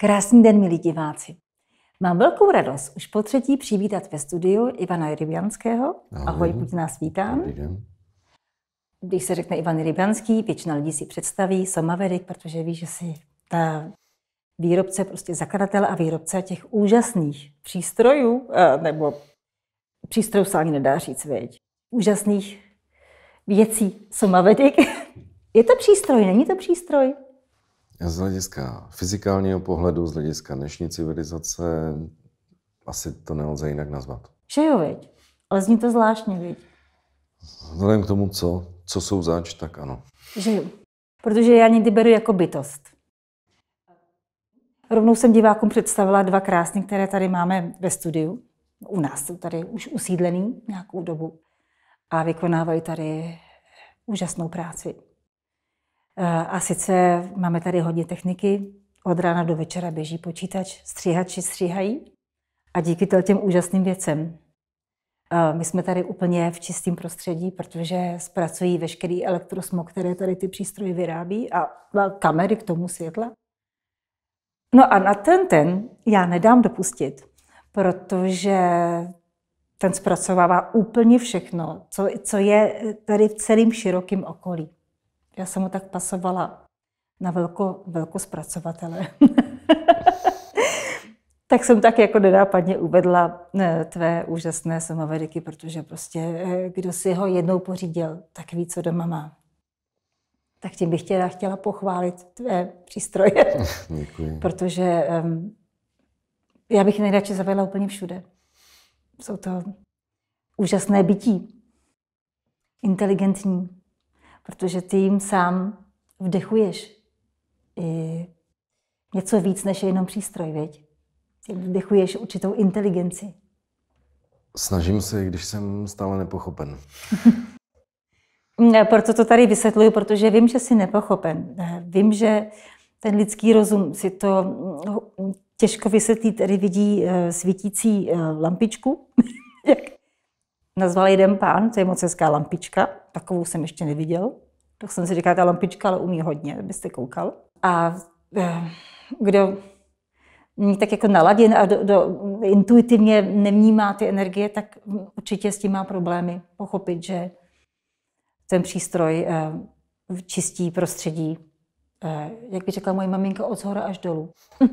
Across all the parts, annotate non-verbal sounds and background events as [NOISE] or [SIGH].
Krásný den, milí diváci. Mám velkou radost už po třetí přivítat ve studiu Ivana Rybianského. Ahoj, Ahoj buď nás vítám. Když se řekne Ivan Rybianský, většina lidí si představí Somavedik, protože ví, že si ta výrobce, prostě zakladatel a výrobce těch úžasných přístrojů, eh, nebo přístrojů se ani nedá říct, věď, úžasných věcí Somavedik. [LAUGHS] Je to přístroj, není to přístroj? Z hlediska fyzikálního pohledu, z hlediska dnešní civilizace, asi to nelze jinak nazvat. Vše jo, viď? Ale zní to zvláštně, viď? Vzhledem k tomu, co, co jsou zač, tak ano. Že Protože já někdy beru jako bytost. Rovnou jsem divákům představila dva krásny, které tady máme ve studiu. U nás jsou tady už usídlený nějakou dobu a vykonávají tady úžasnou práci. Eh, a sice máme tady hodně techniky, od rána do večera běží počítač, stříhači stříhají a díky těm úžasným věcem. Eh, my jsme tady úplně v čistém prostředí, protože zpracují veškerý elektrosmog, které tady ty přístroje vyrábí a kamery k tomu světla. No a na ten ten já nedám dopustit, protože ten zpracovává úplně všechno, co, co je tady v celém širokém okolí. Já jsem mu tak pasovala na velko, velko zpracovatele. [LAUGHS] tak jsem tak jako nenápadně uvedla eh, tvé úžasné samovediky, protože prostě eh, kdo si ho jednou pořídil, tak ví, co doma má. Tak tím bych chtěla, chtěla pochválit tvé přístroje. [LAUGHS] Děkuji. Protože um, já bych nejradši zavedla úplně všude. Jsou to úžasné bytí. Inteligentní, protože ty jim sám vdechuješ i něco víc, než je jenom přístroj, věď? Ty vdechuješ určitou inteligenci. Snažím se, když jsem stále nepochopen. Proto to tady vysvětluju, protože vím, že jsi nepochopen. Vím, že ten lidský rozum si to hm, těžko vysvětlí, tedy vidí eh, svítící eh, lampičku, [LAUGHS] jak nazval jeden pán, to je moc hezká lampička takovou jsem ještě neviděl. Tak jsem si říkal, ta lampička ale umí hodně, byste koukal. A eh, kdo tak jako naladěn a do, do, intuitivně nevnímá ty energie, tak určitě s tím má problémy pochopit, že ten přístroj eh, čistí prostředí, eh, jak by řekla moje maminka, od zhora až dolů. [LAUGHS]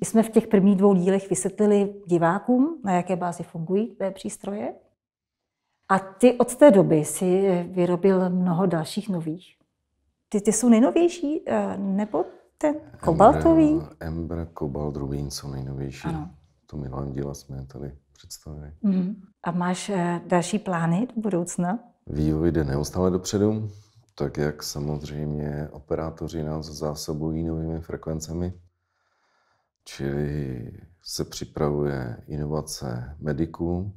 My jsme v těch prvních dvou dílech vysvětlili divákům, na jaké bázi fungují té přístroje. A ty od té doby si eh, vyrobil mnoho dalších nových. Ty, ty jsou nejnovější, eh, nebo ten kobaltový? Ember Ember kobalt, rubín jsou nejnovější. Ano. To minulém díle jsme tady představili. Mm. A máš eh, další plány do budoucna? Vývoj jde neustále dopředu, tak jak samozřejmě operátoři nás zásobují novými frekvencemi, čili se připravuje inovace mediků,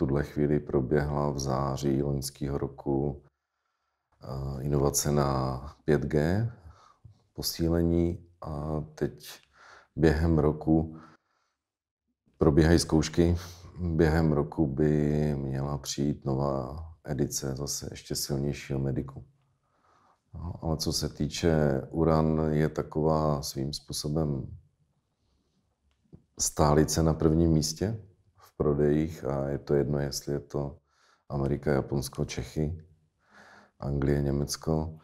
tuhle chvíli proběhla v září loňského roku eh, inovace na 5G, posílení a teď během roku probíhají zkoušky. Během roku by měla přijít nová edice zase ještě silnějšího mediku. No, ale co se týče Uran, je taková svým způsobem stálice na prvním místě prodejích a je to jedno, jestli je to Amerika, Japonsko, Čechy, Anglie, Německo.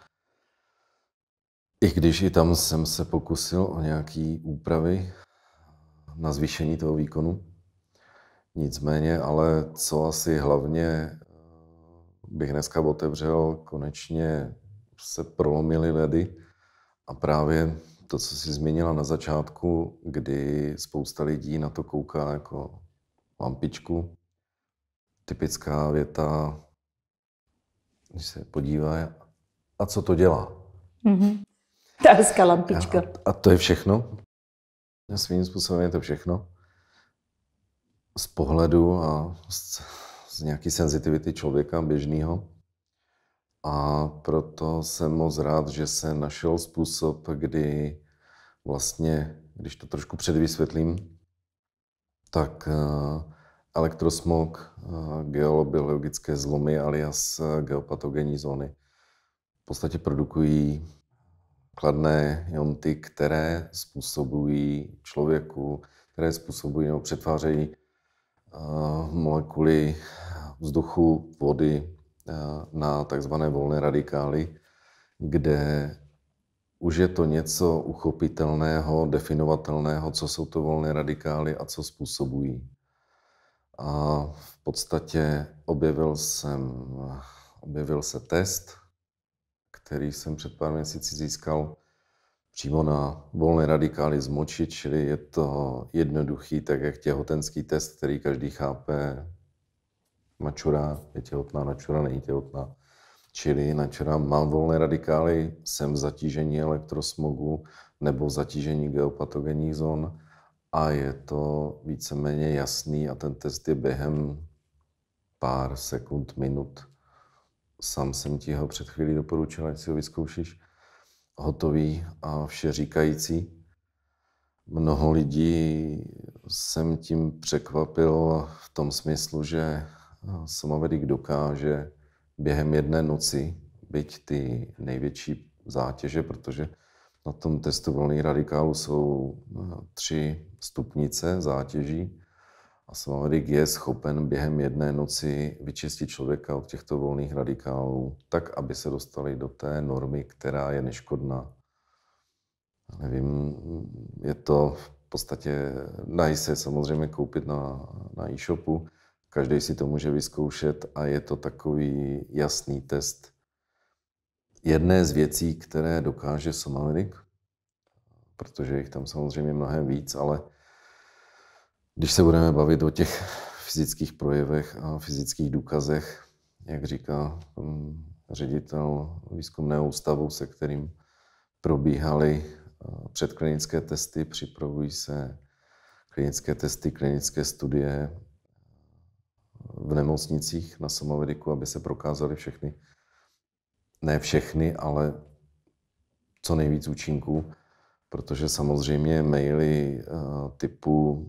I když i tam jsem se pokusil o nějaké úpravy na zvýšení toho výkonu. Nicméně, ale co asi hlavně eh, bych dneska otevřel, konečně se prolomily ledy a právě to, co si zmínila na začátku, kdy spousta lidí na to kouká jako lampičku. Typická věta, když se podívá, a co to dělá? Mm-hmm. Ta hezká lampička. A, a to je všechno. Svým způsobem je to všechno. Z pohledu a z, z nějaký senzitivity člověka běžného. A proto jsem moc rád, že se našel způsob, kdy vlastně, když to trošku předvysvětlím, tak eh, elektrosmog, eh, geobiologické zlomy alias eh, geopatogenní zóny v podstatě produkují kladné jonty, které způsobují člověku, které způsobují nebo přetvářejí molekuly vzduchu, vody na takzvané volné radikály, kde už je to něco uchopitelného, definovatelného, co jsou to volné radikály a co způsobují. A v podstatě objevil jsem, objevil se test, který jsem před pár měsíci získal přímo na volné radikály z moči, čili je to jednoduchý, tak jak těhotenský test, který každý chápe. Mačura je těhotná, mačura není těhotná. Čili načera mám volné radikály, jsem v zatížení elektrosmogu nebo v zatížení geopatogenních zón a je to víceméně jasný a ten test je během pár sekund, minut. Sám jsem ti ho před chvílí doporučil, ať si ho vyzkoušíš. Hotový a vše říkající. Mnoho lidí jsem tím překvapil v tom smyslu, že samovedik dokáže během jedné noci, byť ty největší zátěže, protože na tom testu volných radikálů jsou eh, tři stupnice zátěží a samozřejmě je schopen během jedné noci vyčistit člověka od těchto volných radikálů tak, aby se dostali do té normy, která je neškodná. Nevím, je to v podstatě, dají se samozřejmě koupit na, na e-shopu, každý si to může vyzkoušet a je to takový jasný test jedné z věcí, které dokáže somalinik, protože jich tam samozřejmě mnohem víc, ale když se budeme bavit o těch fyzických projevech a fyzických důkazech, jak říká ředitel výzkumného ústavu, se kterým probíhaly předklinické testy, připravují se klinické testy, klinické studie v nemocnicích na samovediku, aby se prokázaly všechny, ne všechny, ale co nejvíc účinků, protože samozřejmě maily eh, typu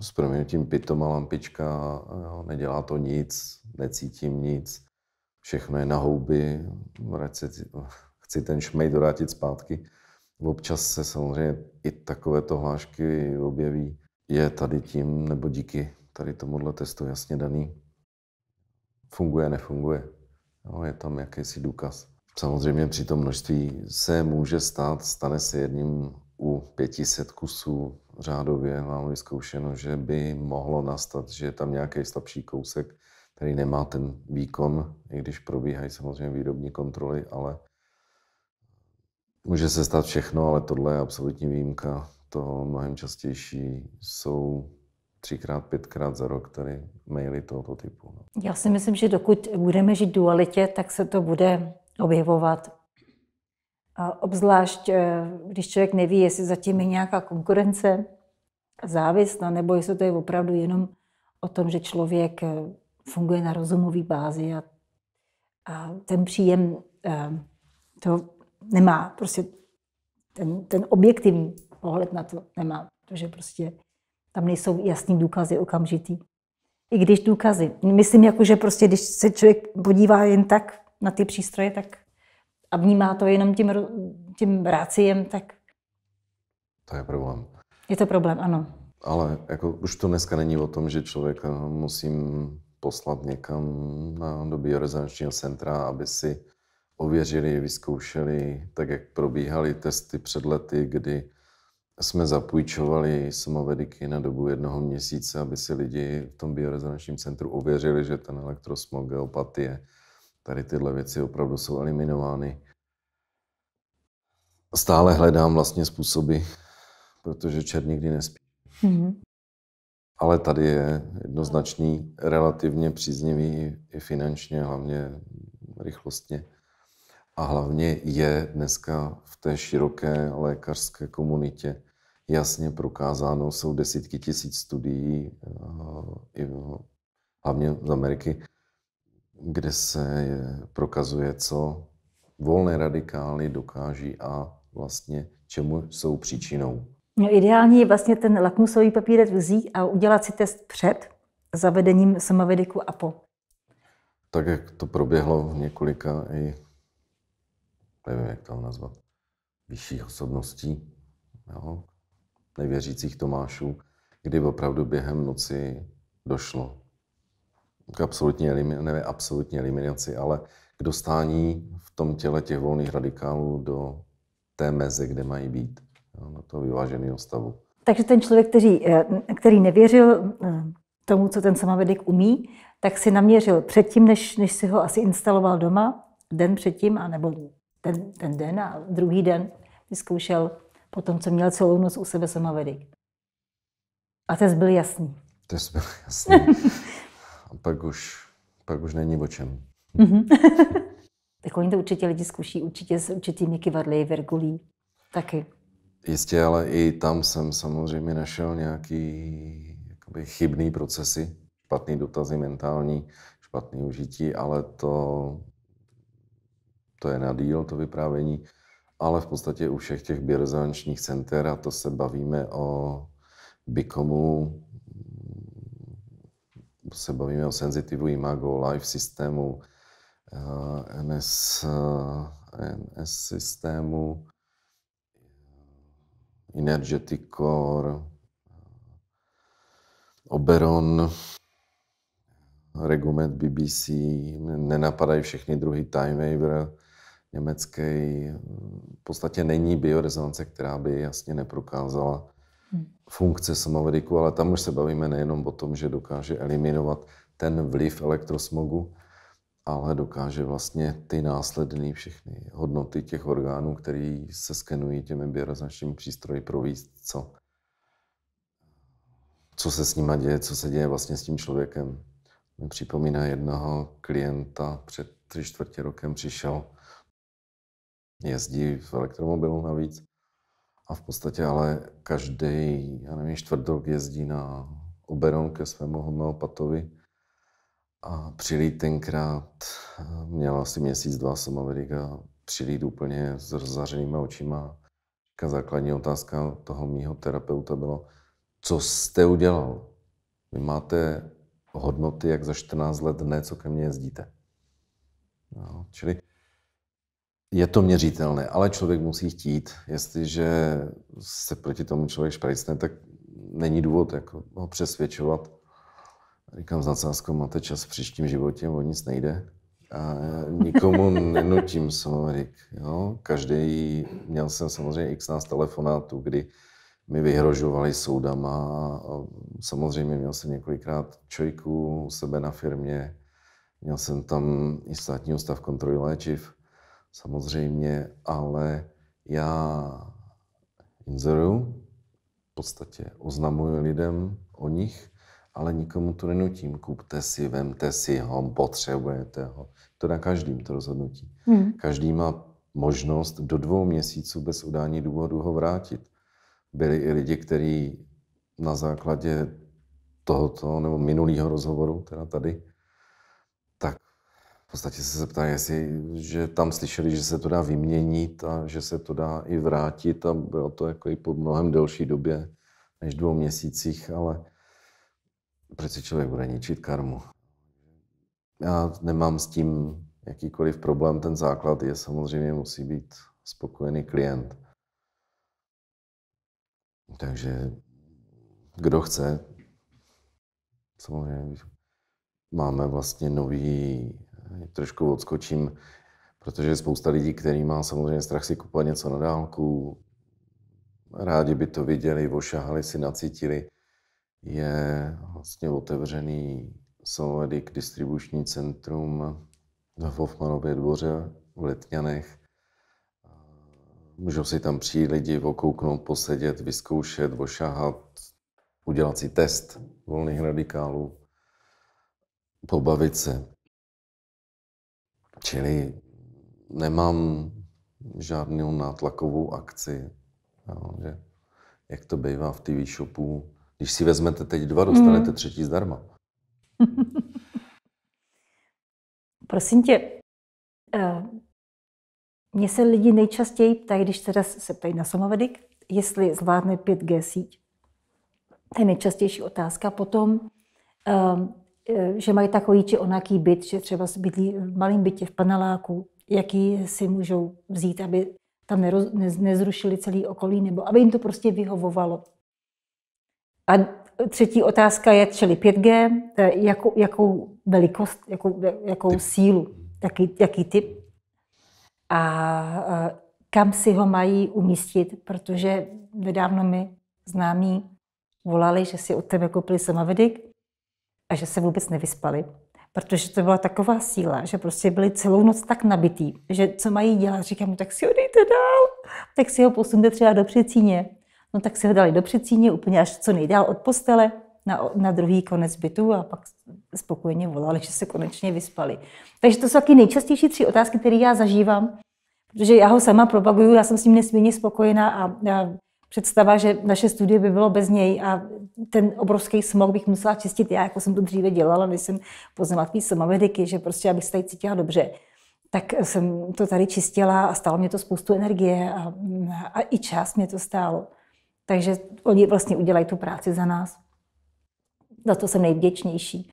s proměnutím pitoma lampička, jo, eh, nedělá to nic, necítím nic, všechno je na houby, chci ten šmej dorátit zpátky. Občas se samozřejmě i takovéto hlášky objeví. Je tady tím nebo díky tady tomuhle testu jasně daný. Funguje, nefunguje. No, je tam jakýsi důkaz. Samozřejmě při tom množství se může stát, stane se jedním u 500 kusů řádově, mám vyzkoušeno, že by mohlo nastat, že je tam nějaký slabší kousek, který nemá ten výkon, i když probíhají samozřejmě výrobní kontroly, ale může se stát všechno, ale tohle je absolutní výjimka. To mnohem častější jsou třikrát, pětkrát za rok tady maily tohoto typu. No. Já si myslím, že dokud budeme žít dualitě, tak se to bude objevovat. A obzvlášť, eh, když člověk neví, jestli zatím je nějaká konkurence, závislá, nebo jestli to je opravdu jenom o tom, že člověk eh, funguje na rozumové bázi a, a ten příjem eh, to nemá, prostě ten, ten objektivní pohled na to nemá, protože prostě tam nejsou jasný důkazy okamžitý. I když důkazy. Myslím, jako, že prostě, když se člověk podívá jen tak na ty přístroje tak a vnímá to jenom tím, tím ráciem, tak... To je problém. Je to problém, ano. Ale jako už to dneska není o tom, že člověk musím poslat někam na, do biorezonančního centra, aby si ověřili, vyzkoušeli, tak jak probíhaly testy před lety, kdy jsme zapůjčovali samovediky na dobu jednoho měsíce, aby si lidi v tom biorezonančním centru ověřili, že ten elektrosmog, geopatie, tady tyhle věci opravdu jsou eliminovány. Stále hledám vlastně způsoby, protože čer nikdy nespí. Mm-hmm. Ale tady je jednoznačný, relativně příznivý i finančně, hlavně rychlostně. A hlavně je dneska v té široké lékařské komunitě jasně prokázáno, jsou desítky tisíc studií, eh, i v, hlavně z Ameriky, kde se prokazuje, co volné radikály dokáží a vlastně čemu jsou příčinou. No, ideální je vlastně ten lakmusový papírek vzít a udělat si test před zavedením samavidiku a po. Tak, jak to proběhlo v několika i, nevím, jak to nazvat, vyšších osobností, jo, nevěřících Tomášů, kdy opravdu během noci došlo k absolutní, ne, absolutní eliminaci, ale k dostání v tom těle těch volných radikálů do té meze, kde mají být, na toho vyváženého stavu. Takže ten člověk, který, eh, který nevěřil eh, tomu, co ten samavedik umí, tak si naměřil předtím, než, než si ho asi instaloval doma, den předtím, anebo ten, ten den a druhý den vyzkoušel potom co měl celou noc u sebe sama vedik. A test byl jasný. Test byl jasný. [LAUGHS] A pak už, pak už není o čem. Mhm. [LAUGHS] tak oni to určitě lidi zkuší, určitě s určitými kivadly, vergulí taky. Jistě, ale i tam jsem samozřejmě našel nějaký jakoby, chybný procesy, špatný dotazy mentální, špatný užití, ale to, to je na díl, to vyprávění ale v podstatě u všech těch biorezonančních center, a to se bavíme o Bicomu, se bavíme o Sensitivu imago, live systému, eh, NS, eh, NS systému, Energetic Core, Oberon, Regumet BBC, nenapadají všechny druhy Time Waver, německý, v podstatě není biorezonance, která by jasně neprokázala hmm. funkce samovediku, ale tam už se bavíme nejenom o tom, že dokáže eliminovat ten vliv elektrosmogu, ale dokáže vlastně ty následné všechny hodnoty těch orgánů, které se skenují těmi biorezončními přístroji, províst, co, co se s nima děje, co se děje vlastně s tím člověkem. Mi připomíná jednoho klienta před tři čtvrtě rokem přišel jezdí v elektromobilu navíc. A v podstatě ale každý, já nevím, čtvrtok jezdí na Oberon ke svému homeopatovi. A přilít tenkrát, měl asi měsíc, dva jsem a přilít úplně s rozzařenýma očima. Ta základní otázka toho mýho terapeuta bylo, co jste udělal? Vy máte hodnoty, jak za 14 let ne, co ke mně jezdíte. No, čili je to měřitelné, ale člověk musí chtít. Jestliže se proti tomu člověk šprajcne, tak není důvod jako ho přesvědčovat. Říkám za cáskou máte čas v příštím životě, o nic nejde. A nikomu nenutím samorik. Jo? Každý, měl jsem samozřejmě x nás telefonátů, kdy mi vyhrožovali soudama. A samozřejmě měl jsem několikrát čojku u sebe na firmě. Měl jsem tam i státní ústav kontroly léčiv samozřejmě, ale já inzeruju, v podstatě oznamuju lidem o nich, ale nikomu to nenutím. Kupte si, vemte si ho, potřebujete ho. To na každým to rozhodnutí. Hmm. Každý má možnost do dvou měsíců bez udání důvodu ho vrátit. Byli i lidi, kteří na základě tohoto nebo minulého rozhovoru, teda tady, v podstatě se zeptá, jestli, že tam slyšeli, že se to dá vyměnit a že se to dá i vrátit a bylo to jako i po mnohem delší době než dvou měsících, ale přece člověk bude ničit karmu. Já nemám s tím jakýkoliv problém, ten základ je samozřejmě musí být spokojený klient. Takže kdo chce, samozřejmě máme vlastně nový trošku odskočím, protože je spousta lidí, který má samozřejmě strach si kupovat něco na dálku, rádi by to viděli, ošahali si, nacítili, je vlastně otevřený Solvedik distribuční centrum v Hofmanově dvoře v Letňanech. Můžou si tam přijít lidi, okouknout, posedět, vyzkoušet, ošahat, udělat si test volných radikálů, pobavit se. Čili nemám žádnou nátlakovou akci. Jo, že jak to bývá v TV shopu, když si vezmete teď dva, dostanete mhm. třetí zdarma. [LAUGHS] Prosím tě, eh, mě se lidi nejčastěji ptají, když teda se ptají na samovedik, jestli zvládne 5G síť. To je nejčastější otázka. Potom, eh, Eh, že mají takový či onaký byt, že třeba bydlí v malém bytě v paneláku, jaký si můžou vzít, aby tam neroz, ne, nezrušili celý okolí, nebo aby jim to prostě vyhovovalo. A třetí otázka je, čili 5G, jakou, jakou velikost, jakou, jakou sílu, jaký, jaký typ a, a kam si ho mají umístit, protože nedávno mi známí volali, že si od tebe koupili samavedik a že se vůbec nevyspali, protože to byla taková síla, že prostě byli celou noc tak nabitý, že co mají dělat, říkám mu, no tak si ho dejte dál, tak si ho posunte třeba do přecíně. No tak si ho dali do přecíně, úplně až co nejdál od postele, na, na druhý konec bytu a pak spokojeně volali, že se konečně vyspali. Takže to jsou taky nejčastější tři otázky, které já zažívám, protože já ho sama propaguju, já jsem s ním nesmírně spokojená a, a představa, že naše studie by bylo bez něj a ten obrovský smog bych musela čistit já, jako jsem to dříve dělala, než jsem poznala tvý somavediky, že prostě abych se tady cítila dobře. Tak jsem to tady čistila a stálo mě to spoustu energie a, a i čas mě to stálo. Takže oni vlastně udělají tu práci za nás. Za to jsem nejvděčnější.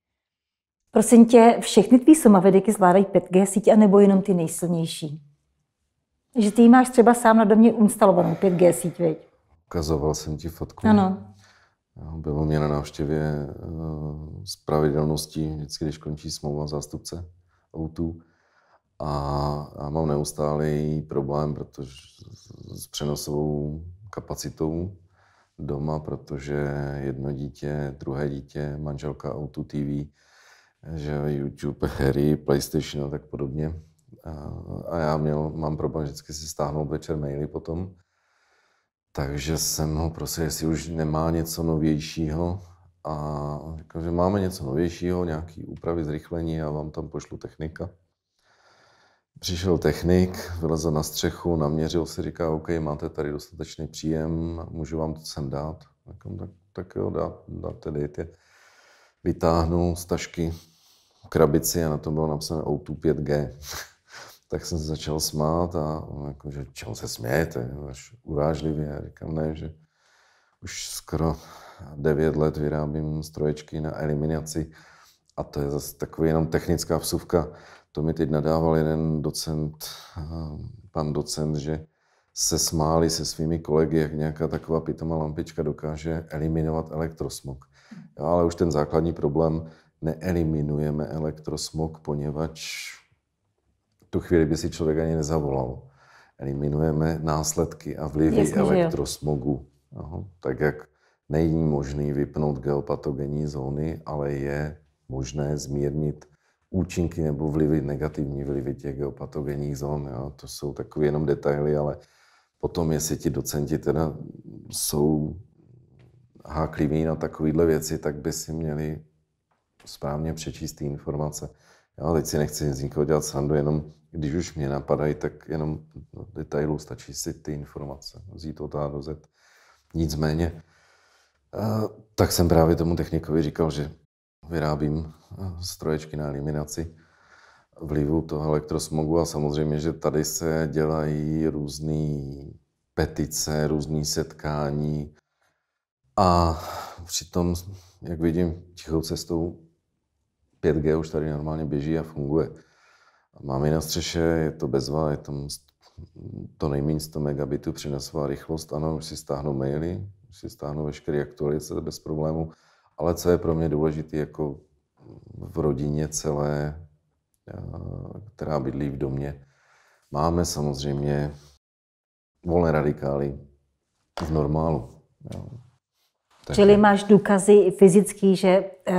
Prosím tě, všechny tvý somavediky zvládají 5G sítě, anebo jenom ty nejsilnější? Že ty máš třeba sám na domě instalovanou 5G síť, viď? Ukazoval jsem ti fotku. Ano. Bylo mě na návštěvě s eh, pravidelností, vždycky, když končí smlouva zástupce autů. A, a mám neustálý problém protože s přenosovou kapacitou doma, protože jedno dítě, druhé dítě, manželka autu TV, že YouTube, hry, PlayStation a tak podobně. A, a já měl, mám problém vždycky si stáhnout večer maily potom takže jsem ho prosil, jestli už nemá něco novějšího. A on říkal, že máme něco novějšího, nějaký úpravy, zrychlení a vám tam pošlu technika. Přišel technik, vylezl na střechu, naměřil si, říká, OK, máte tady dostatečný příjem, můžu vám to sem dát. Tak, tak, tak jo, dá, dáte, dejte. Vytáhnu, z tašky krabici a na tom bylo napsané O2 5G tak jsem se začal smát a on jako, že čemu se smějete, až urážlivě. Já říkám, ne, že už skoro devět let vyrábím stroječky na eliminaci a to je zase takový jenom technická vsuvka. To mi teď nadával jeden docent, eh, pan docent, že se smáli se svými kolegy, jak nějaká taková pitomá lampička dokáže eliminovat elektrosmog. Jo, ale už ten základní problém, neeliminujeme elektrosmog, poněvadž tu chvíli by si člověk ani nezavolal. Eliminujeme následky a vlivy Jasně, elektrosmogu. Aha, tak jak není možný vypnout geopatogenní zóny, ale je možné zmírnit účinky nebo vlivy, negativní vlivy těch geopatogenních zón. Jo. To jsou takové jenom detaily, ale potom, jestli ti docenti teda jsou hákliví na takovéhle věci, tak by si měli správně přečíst ty informace. Já teď si nechci nic nikoho dělat sandu, jenom když už mě napadají, tak jenom no, detailů stačí si ty informace vzít od A do Z. Nicméně, eh, tak jsem právě tomu technikovi říkal, že vyrábím eh, stroječky na eliminaci vlivu toho elektrosmogu a samozřejmě, že tady se dělají různé petice, různé setkání a přitom, jak vidím, tichou cestou 5G už tady normálně běží a funguje. Máme na střeše, je to bezva, je tam to nejméně 100 megabitů přinesová rychlost. Ano, už si stáhnu maily, už si stáhnu veškeré aktualizace bez problému. Ale co je pro mě důležité jako v rodině celé, která bydlí v domě, máme samozřejmě volné radikály v normálu. Jo. Takže... Čili máš důkazy fyzický, že eh,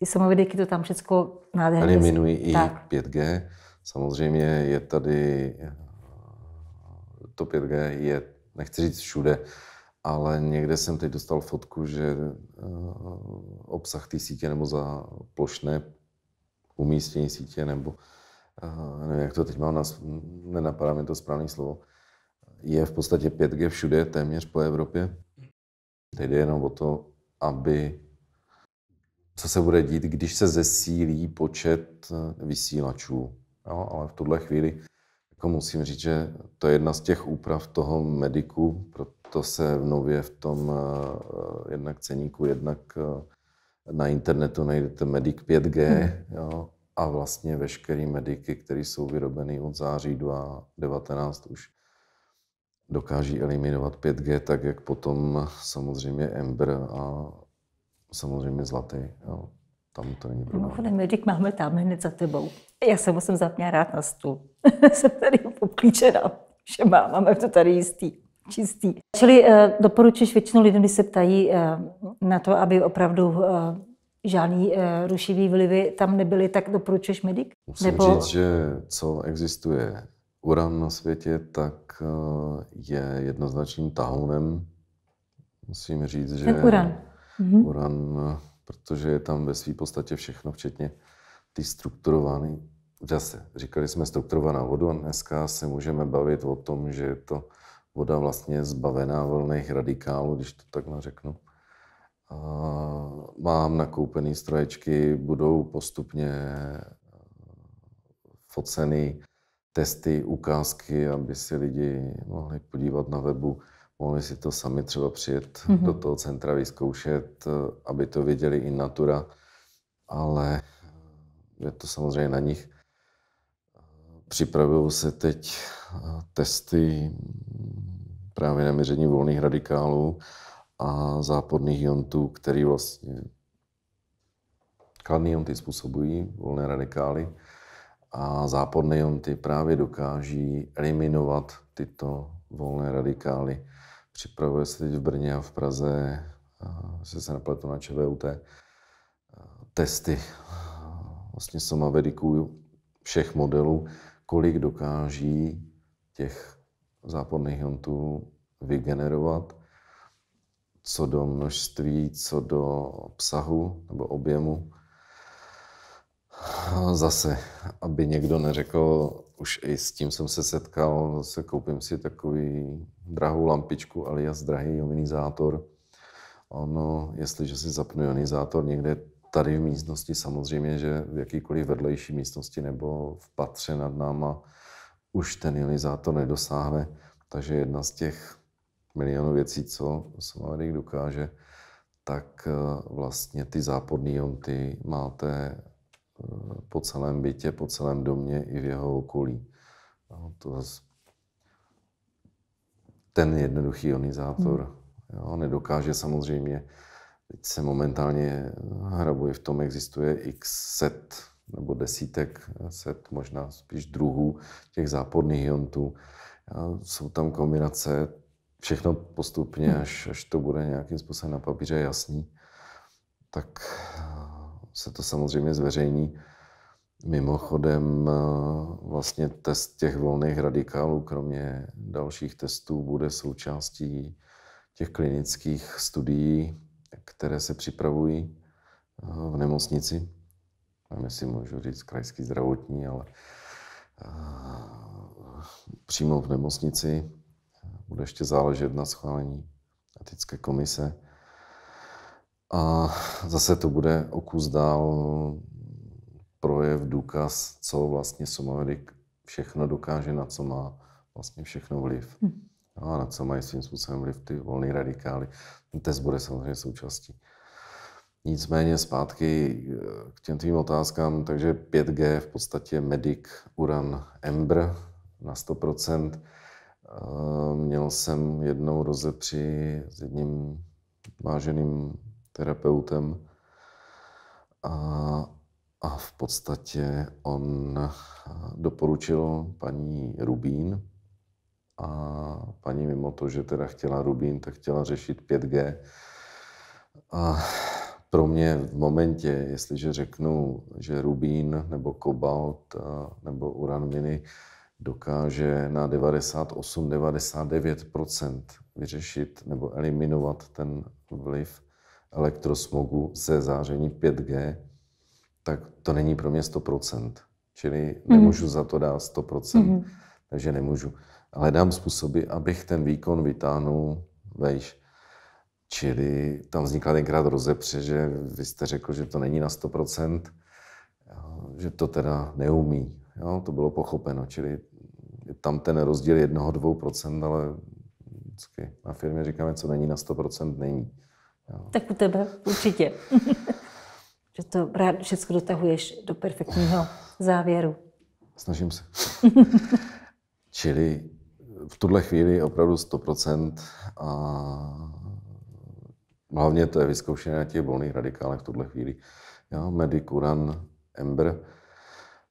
ty samovideky to tam všechno nádherně... Eliminují i tak. 5G. Samozřejmě je tady... Eh, to 5G je, nechci říct všude, ale někde jsem teď dostal fotku, že eh, obsah té sítě nebo za plošné umístění sítě nebo eh, nevím, jak to teď mám, nenapadá mi to správné slovo, je v podstatě 5G všude, téměř po Evropě. Teď jde jenom o to, aby co se bude dít, když se zesílí počet eh, vysílačů. Jo, ale v tuhle chvíli jako musím říct, že to je jedna z těch úprav toho mediku, proto se v nově v tom eh, eh, jednak ceníku, jednak na internetu najdete Medic 5G hmm. jo, a vlastně veškerý mediky, které jsou vyrobeny od září 2019 už dokáží eliminovat 5G, tak jak potom samozřejmě Ember a samozřejmě zlatý. Jo. Tam to není problém. No, Medic máme tam hned za tebou. Já jsem musím rád na stůl. [LAUGHS] Jsem tady obklíčená že má, máme to tady jistý, čistý. Čili eh, doporučuješ většinou lidem, když se ptají eh, na to, aby opravdu eh, žádný eh, rušivý vlivy tam nebyly, tak doporučuješ medic? Musím Nebo... říct, že co existuje uran na světě, tak eh, je jednoznačným tahounem. Musím říct, že... Ten uran mm-hmm. uran, protože je tam ve své podstatě všechno, včetně ty strukturované. Zase, říkali jsme strukturovaná vodu a dneska se můžeme bavit o tom, že je to voda vlastně zbavená volných radikálů, když to takhle řeknu. A mám nakoupené stroječky, budou postupně e, foceny testy, ukázky, aby si lidi mohli podívat na webu, mohli si to sami třeba přijet mm-hmm. do toho centra vyzkoušet, eh, aby to viděli i natura, ale eh, je to samozřejmě na nich. Připravují se teď eh, testy právě na měření volných radikálů a záporných jontů, který vlastně kladný jonty způsobují, volné radikály, a záporné jonty právě dokáží eliminovat tyto volné radikály Připravuje se teď v Brně a v Praze, se se napletu na ČVUT, testy vlastně somavediku všech modelů, kolik dokáží těch záporných jontů vygenerovat, co do množství, co do obsahu nebo objemu. Zase, aby někdo neřekl, už i s tím jsem se setkal, zase koupím si takový drahou lampičku alias drahý ionizátor. Ono, jestliže si zapnu ionizátor někde tady v místnosti, samozřejmě, že v jakýkoliv vedlejší místnosti nebo v patře nad náma už ten ionizátor nedosáhne. Takže jedna z těch milionů věcí, co Somarik dokáže, tak eh, vlastně ty záporné ionty máte Eh, po celém bytě, po celém domě i v jeho okolí. No, to ten jednoduchý ionizátor. Hmm. Jo, nedokáže samozřejmě, teď se momentálně eh, hrabuje v tom, existuje x set nebo desítek eh, set, možná spíš druhů těch záporných iontů. Jo, jsou tam kombinace, všechno postupně, hmm. až, až to bude nějakým způsobem na papíře jasný, tak se to samozřejmě zveřejní. Mimochodem eh, vlastně test těch volných radikálů, kromě dalších testů, bude součástí těch klinických studií, které se připravují eh, v nemocnici. Nevím, jestli můžu říct krajský zdravotní, ale eh, přímo v nemocnici bude ještě záležet na schválení etické komise. A zase to bude o kus dál projev, důkaz, co vlastně Somavedik všechno dokáže, na co má vlastně všechno vliv. Hmm. A na co mají svým způsobem vliv ty volné radikály. Ten test bude samozřejmě součástí. Nicméně zpátky eh, k těm tvým otázkám, takže 5G v podstatě Medic Uran Ember na 100%. Eh, měl jsem jednou rozepři s jedním váženým terapeutem a, a v podstatě on doporučil paní Rubín a paní mimo to, že teda chtěla Rubín, tak chtěla řešit 5G a pro mě v momentě, jestliže řeknu, že rubín nebo kobalt nebo uran mini dokáže na 98-99% vyřešit nebo eliminovat ten vliv elektrosmogu ze záření 5G, tak to není pro mě 100%. Čili mhm. nemůžu mm. za to dát 100%, mm. takže nemůžu. Ale dám způsoby, abych ten výkon vytáhnul vejš. Čili tam vznikla tenkrát rozepře, že vy jste řekl, že to není na 100%, že to teda neumí. Jo, to bylo pochopeno, čili je tam ten rozdíl dvou procent, ale vždycky na firmě říkáme, co není na 100%, není. Jo. Tak u tebe určitě. [LAUGHS] že to rád všechno dotahuješ do perfektního závěru. Snažím se. [LAUGHS] Čili v tuhle chvíli opravdu 100% a hlavně to je vyzkoušené na těch volných radikálech v tuhle chvíli. Jo, Medic, Uran, Ember.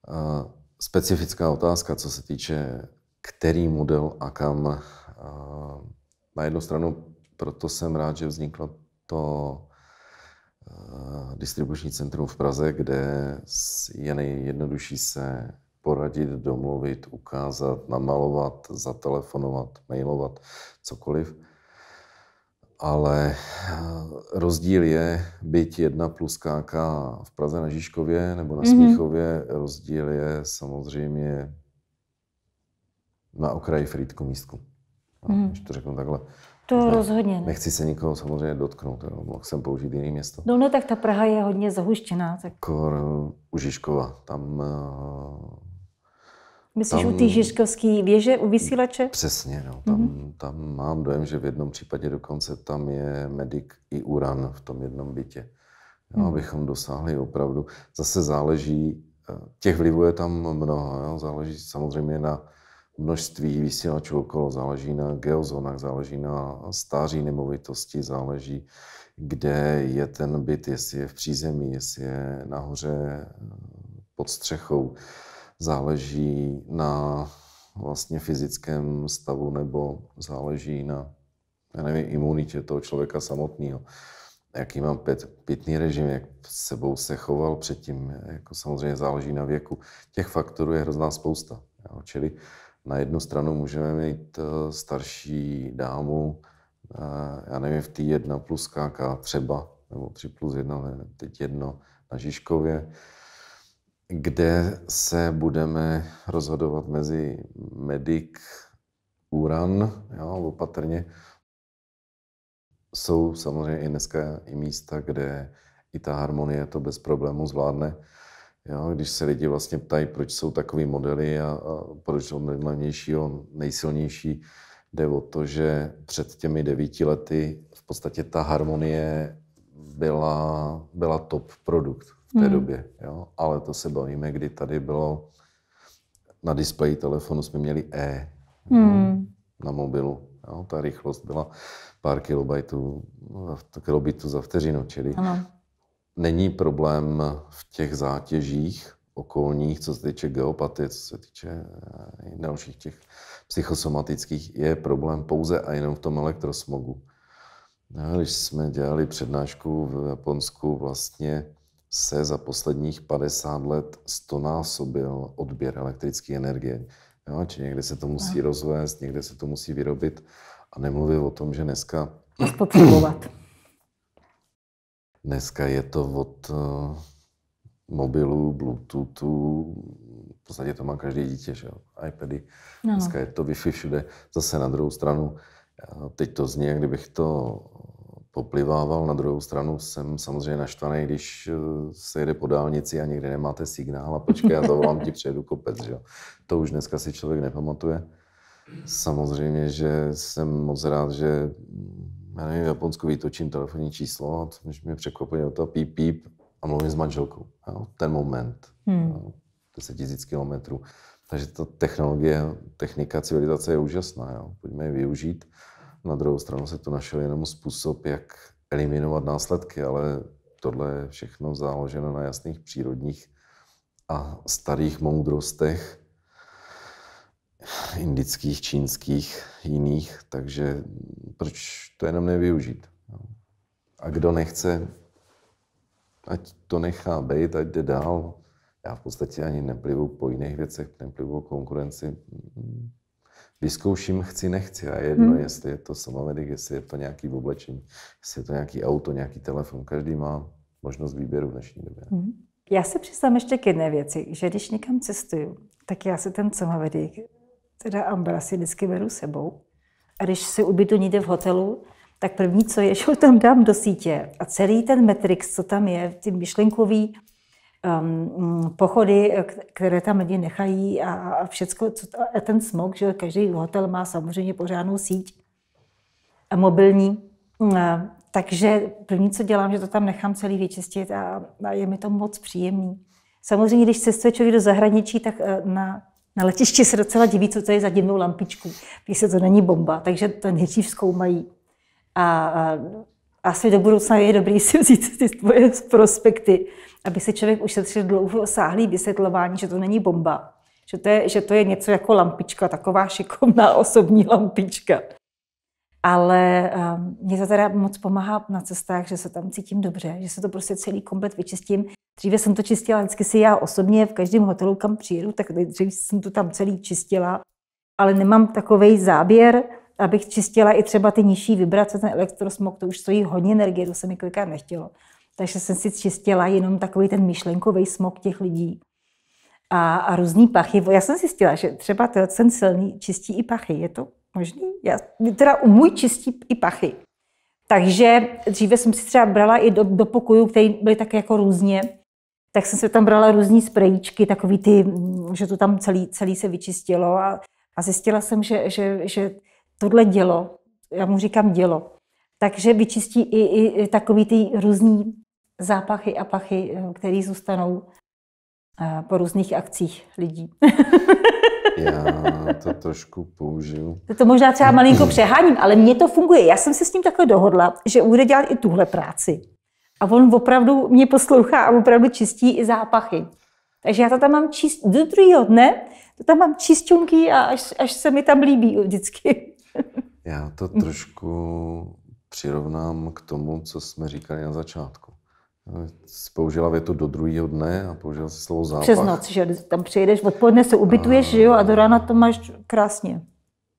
A specifická otázka, co se týče který model a kam. A na jednu stranu proto jsem rád, že vznikla to eh, distribuční centrum v Praze, kde je nejjednodušší se poradit, domluvit, ukázat, namalovat, zatelefonovat, mailovat, cokoliv. Ale eh, rozdíl je, byť jedna plus KK v Praze na Žižkově nebo na mm-hmm. rozdíl je samozřejmě na okraji Frýdku místku. No, mm-hmm. Když to řeknu takhle. To no, rozhodně Nechci se nikoho samozřejmě dotknout, jo. mohl jsem použít jiné město. No ne, tak ta Praha je hodně zahuštěná. Tak... Kor uh, uh, u Žižkova, tam... Myslíš tam, u té Žižkovské věže, u vysílače? Přesně, no. Tam, mm-hmm. tam mám dojem, že v jednom případě dokonce tam je medic i uran v tom jednom bytě. Jo, mm. abychom dosáhli opravdu. Zase záleží, eh, těch vlivů je tam mnoho, jo. záleží samozřejmě na množství vysílačů okolo, záleží na geozónách, záleží na stáří nemovitosti, záleží, kde je ten byt, jestli je v přízemí, jestli je nahoře eh, pod střechou, záleží na vlastně fyzickém stavu nebo záleží na já nevím, imunitě toho člověka samotného. Jaký mám pět, pitný režim, jak sebou se choval předtím, jako samozřejmě záleží na věku. Těch faktorů je hrozná spousta. Jo. Čili na jednu stranu můžeme mít eh, starší dámu, eh, já nevím, v té 1 plus KK třeba, nebo 3 plus 1, ale teď jedno na Žižkově, kde se budeme rozhodovat mezi medic, uran, jo, opatrně. Jsou samozřejmě i dneska i místa, kde i ta harmonie to bez problému zvládne. Jo, když se lidi vlastně ptají, proč jsou takový modely a, a proč od nejlevnějšího nejsilnější, jde o to, že před těmi devíti lety v podstatě ta harmonie byla, byla top produkt v té hmm. době. Jo? Ale to se bavíme, kdy tady bylo na displeji telefonu jsme měli E hmm. na mobilu. Jo? Ta rychlost byla pár kilobajtů, no, kilobitů za vteřinu, čili ano není problém v těch zátěžích okolních, co se týče geopatie, co se týče eh, dalších těch psychosomatických, je problém pouze a jenom v tom elektrosmogu. No, když jsme dělali přednášku v Japonsku, vlastně se za posledních 50 let stonásobil odběr elektrické energie. Jo, či někde se to musí no. rozvést, někde se to musí vyrobit a nemluvím o tom, že dneska... Spotřebovat. [CLEARS THROAT] Dneska je to od eh, mobilů, Bluetoothu, v podstatě to má každé dítě, že jo? iPady. No. Dneska je to Wi-Fi všude. Zase na druhou stranu, teď to zní, kdybych to poplivával. Na druhou stranu jsem samozřejmě naštvaný, když eh, se jede po dálnici a někde nemáte signál a počkej, já zavolám ti, přejedu kopec. Že? To už dneska si člověk nepamatuje. Samozřejmě, že jsem moc rád, že já nevím, v Japonsku vytočím telefonní číslo, to může mě překvapuje, od píp, píp a mluvím s manželkou. Jo, ten moment, hmm. jo, 10 000 kilometrů. Takže ta technologie, technika, civilizace je úžasná, jo. pojďme ji využít. Na druhou stranu se tu našel jenom způsob, jak eliminovat následky, ale tohle je všechno záloženo na jasných přírodních a starých moudrostech, indických, čínských, jiných, takže proč to jenom nevyužít? A kdo nechce, ať to nechá být, ať jde dál. Já v podstatě ani neplivu po jiných věcech, neplivu o konkurenci. Vyzkouším, chci, nechci. A jedno, hmm. jestli je to samomedik, jestli je to nějaký oblečení, jestli je to nějaký auto, nějaký telefon. Každý má možnost výběru v dnešní době. Hmm. Já se přiznám ještě k jedné věci, že když někam cestuju, tak já si ten samovedík teda Ambra si vždycky beru sebou. A když si ubytu někde v hotelu, tak první, co je, [LAUGHS] že tam dám do sítě. A celý ten matrix, co tam je, ty myšlenkový um, pochody, které tam lidi nechají a, a všecko, co, a ten smog, že každý hotel má samozřejmě pořádnou síť a mobilní. Mm, a, takže první, co dělám, že to tam nechám celý vyčistit a, a je mi to moc příjemný. Samozřejmě, když cestuje člověk do zahraničí, tak eh, na na letišti se docela diví, co to je za divnou lampičku, když se to není bomba, takže to nejdřív zkoumají. A, a asi do budoucna je dobrý si vzít ty tvoje prospekty, aby se člověk ušetřil dlouho sáhlý vysvětlování, že to není bomba. Že to, je, že to je něco jako lampička, taková šikovná osobní lampička. Ale um, mě to teda moc pomáhá na cestách, že se tam cítím dobře, že se to prostě celý komplet vyčistím. Dříve jsem to čistila vždycky si já osobně, v každém hotelu, kam přijedu, tak dřív jsem to tam celý čistila, ale nemám takový záběr, abych čistila i třeba ty nižší vibrace, ten elektrosmog, to už stojí hodně energie, to se mi kolikrát nechtělo. Takže jsem si čistila jenom takový ten myšlenkový smog těch lidí. A, a různý pachy. Já jsem zjistila, že třeba ten silný čistí i pachy. Je to Možný? Já teda můj čistí i pachy. Takže dříve jsem si třeba brala i do, do pokojů, které byly tak jako různě, tak jsem se tam brala různé sprejíčky, takový ty, že to tam celý, celý se vyčistilo a, a zjistila jsem, že, že, že tohle dělo, já mu říkám dělo, takže vyčistí i, i, i takový ty různý zápachy a pachy, eh, které zůstanou eh, po různých akcích lidí. [LAUGHS] já to trošku použiju. To možná třeba malinko přeháním, ale mně to funguje. Já jsem se s ním takhle dohodla, že bude dělat i tuhle práci. A on opravdu mě poslouchá a opravdu čistí i zápachy. Takže já to tam mám čist do druhého dne, to tam mám čistunky a až, až se mi tam líbí vždycky. Já to trošku přirovnám k tomu, co jsme říkali na začátku použila větu do druhého dne a použila si slovo zápach. Přes noc, že tam přijedeš, odpoledne se ubytuješ, a... že jo, a do rána to máš krásně.